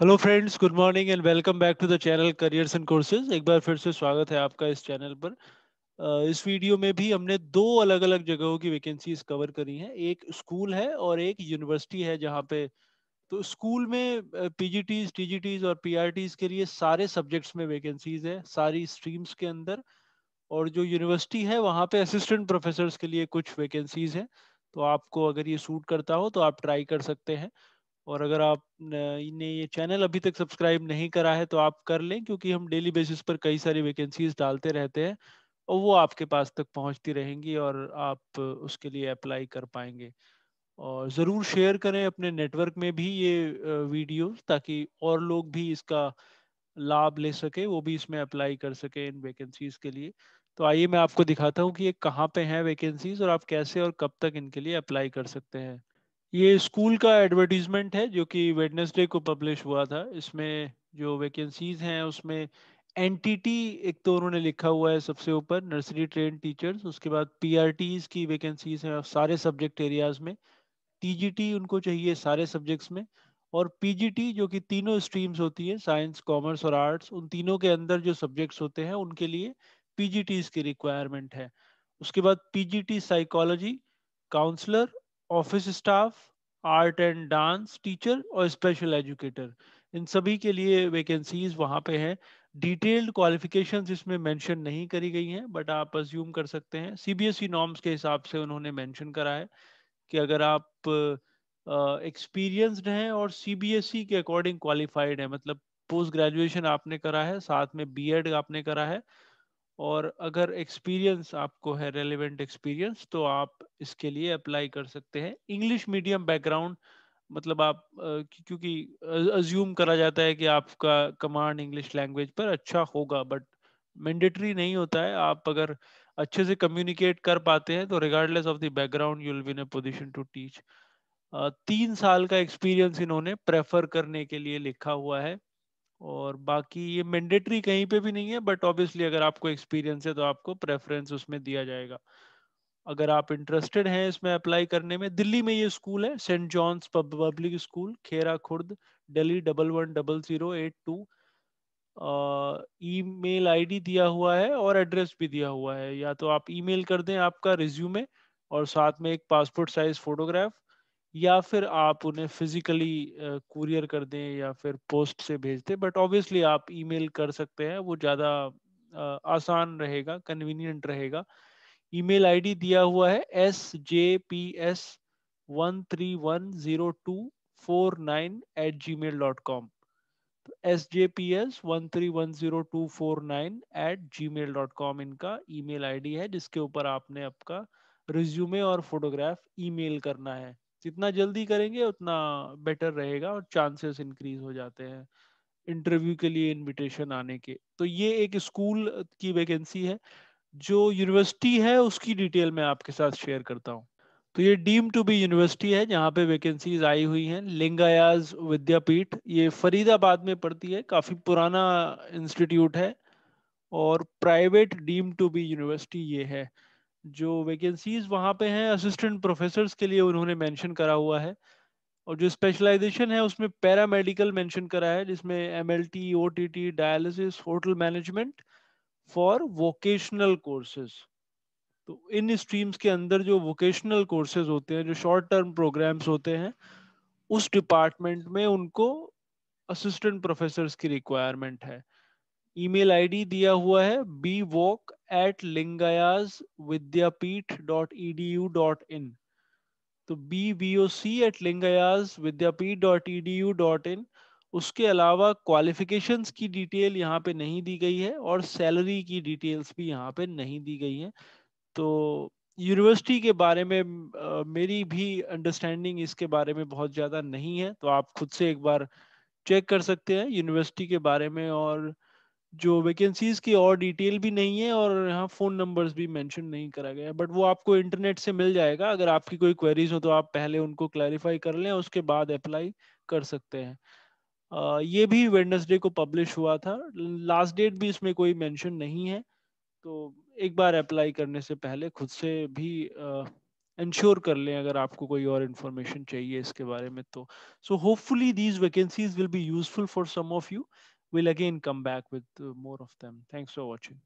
Hello friends good morning and welcome back to the channel careers and courses एक बार फिर से स्वागत है आपका इस चैनल पर इस वीडियो में भी हमने दो अलग अलग जगहों की वैकेंसीज कवर करी हैं एक स्कूल है और एक यूनिवर्सिटी है जहाँ पे तो स्कूल में पीजीटीज टीजीटीज और पीआरटीज के लिए सारे सब्जेक्ट्स में वैकेंसीज है सारी स्ट्रीम्स के अंदर और जो यूनिवर्सिटी है वहाँ पे असिस्टेंट प्रोफेसर के लिए कुछ वैकेंसीज है तो आपको अगर ये सूट करता हो तो आप ट्राई कर सकते हैं और अगर आपने ये चैनल अभी तक सब्सक्राइब नहीं करा है तो आप कर लें क्योंकि हम डेली बेसिस पर कई सारी वैकेंसीज डालते रहते हैं और वो आपके पास तक पहुंचती रहेंगी और आप उसके लिए अप्लाई कर पाएंगे और ज़रूर शेयर करें अपने नेटवर्क में भी ये वीडियो ताकि और लोग भी इसका लाभ ले सके वो भी इसमें अप्लाई कर सके इन वैकेंसीज के लिए तो आइए मैं आपको दिखाता हूँ कि ये कहाँ पे हैं वैकेंसीज और आप कैसे और कब तक इनके लिए अप्लाई कर सकते हैं ये स्कूल का एडवर्टीजमेंट है जो कि वेडनेसडे को पब्लिश हुआ था इसमें जो वैकेंसीज हैं उसमें एनटीटी एक तो उन्होंने लिखा हुआ है सबसे ऊपर नर्सरी ट्रेन टीचर्स उसके बाद पीआरटीज की वैकेंसीज हैं सारे सब्जेक्ट एरियाज में टीजीटी उनको चाहिए सारे सब्जेक्ट्स में और पीजीटी जो कि तीनों स्ट्रीम्स होती है साइंस कॉमर्स और आर्ट्स उन तीनों के अंदर जो सब्जेक्ट्स होते हैं उनके लिए पीजीटीज की रिक्वायरमेंट है उसके बाद PGT psychology counsellor office staff art and dance teacher और स्पेशल एजुकेटर इन सभी के लिए वैकेंसीज वहाँ पे हैं डिटेल्ड क्वालिफिकेशंस इसमें मेंशन नहीं करी गई हैं बट आप अज्यूम कर सकते हैं सीबीएसई नॉर्म्स e के हिसाब से उन्होंने मेंशन करा है कि अगर आप एक्सपीरियंस्ड uh, हैं और सीबीएसई e के अकॉर्डिंग क्वालिफाइड है मतलब पोस्ट ग्रेजुएशन आपने करा है साथ में बीएड आपने करा है और अगर एक्सपीरियंस आपको है रेलिवेंट एक्सपीरियंस तो आप इसके लिए अप्लाई कर सकते हैं इंग्लिश मीडियम बैकग्राउंड मतलब आप क्योंकि अज्यूम करा जाता है कि आपका कमांड इंग्लिश लैंग्वेज पर अच्छा होगा बट मैंडेटरी नहीं होता है आप अगर अच्छे से कम्युनिकेट कर पाते हैं तो regardless of the background you will be in a position to teach तीन साल का एक्सपीरियंस इन्होंने प्रेफर करने के लिए लिखा हुआ है और बाकी ये मैंडेटरी कहीं पे भी नहीं है बट ऑब्वियसली अगर आपको एक्सपीरियंस है तो आपको प्रेफरेंस उसमें दिया जाएगा अगर आप इंटरेस्टेड हैं इसमें अप्लाई करने में दिल्ली में ये स्कूल है Saint John's Public School Khera Khurd Delhi double one double zero eight two email ID दिया हुआ है और एड्रेस भी दिया हुआ है या तो आप ई मेल कर दें आपका रिज्यूमे और साथ में एक पासपोर्ट साइज फोटोग्राफ या फिर आप उन्हें फिजिकली कुरियर कर दें या फिर पोस्ट से भेज दें बट ऑब्वियसली आप ईमेल कर सकते हैं वो ज़्यादा आसान रहेगा कन्वीनियंट रहेगा ईमेल आईडी दिया हुआ है S J P S one three one zero two four nine eight Gmail dot com S J P S one three one zero two four nine eight Gmail dot com इनका email ID है जिसके ऊपर आपने आपका resume और photograph email करना है जितना जल्दी करेंगे उतना बेटर रहेगा और चांसेस इंक्रीज हो जाते हैं इंटरव्यू के लिए इनविटेशन आने के तो ये एक स्कूल की वैकेंसी है जो यूनिवर्सिटी है उसकी डिटेल मैं आपके साथ शेयर करता हूँ तो ये डीम टू बी यूनिवर्सिटी है जहाँ पे वैकेंसीज आई हुई हैं लिंगायाज विद्यापीठ ये फरीदाबाद में पड़ती है काफ़ी पुराना इंस्टीट्यूट है और private deem to be university ये है जो वैकेंसीज वहां पे हैं असिस्टेंट प्रोफेसर के लिए उन्होंने मेंशन करा हुआ है और जो स्पेशलाइजेशन है उसमें पैरामेडिकल मेंशन करा है जिसमें M L T O T T dialysis hotel management for vocational courses तो इन स्ट्रीम्स के अंदर जो वोकेशनल कोर्सेज होते हैं जो शॉर्ट टर्म प्रोग्राम्स होते हैं उस डिपार्टमेंट में उनको असिस्टेंट प्रोफेसर की रिक्वायरमेंट है ईमेल आईडी दिया हुआ है B voc at Lingaya's Vidyapeeth dot E D U dot in तो B V O C at Lingaya's Vidyapeeth dot E D U dot in उसके अलावा क्वालिफिकेशंस की डिटेल यहाँ पे नहीं दी गई है और सैलरी की डिटेल्स भी यहाँ पे नहीं दी गई है तो यूनिवर्सिटी के बारे में आ, मेरी भी अंडरस्टैंडिंग इसके बारे में बहुत ज़्यादा नहीं है तो आप खुद से एक बार चेक कर सकते हैं यूनिवर्सिटी के बारे में और जो वैकेंसीज की और डिटेल भी नहीं है और यहाँ फोन नंबर्स भी मेंशन नहीं करा गया बट वो आपको इंटरनेट से मिल जाएगा अगर आपकी कोई क्वेरीज हो तो आप पहले उनको क्लैरिफाई कर लें उसके बाद अप्लाई कर सकते हैं ये भी वेडनेसडे को पब्लिश हुआ था लास्ट डेट भी इसमें कोई मेंशन नहीं है तो एक बार अप्लाई करने से पहले खुद से भी इंश्योर कर लें अगर आपको कोई और इन्फॉर्मेशन चाहिए इसके बारे में तो so hopefully these vacancies will be useful for some of you We'll again come back with uh, more of them. Thanks for watching.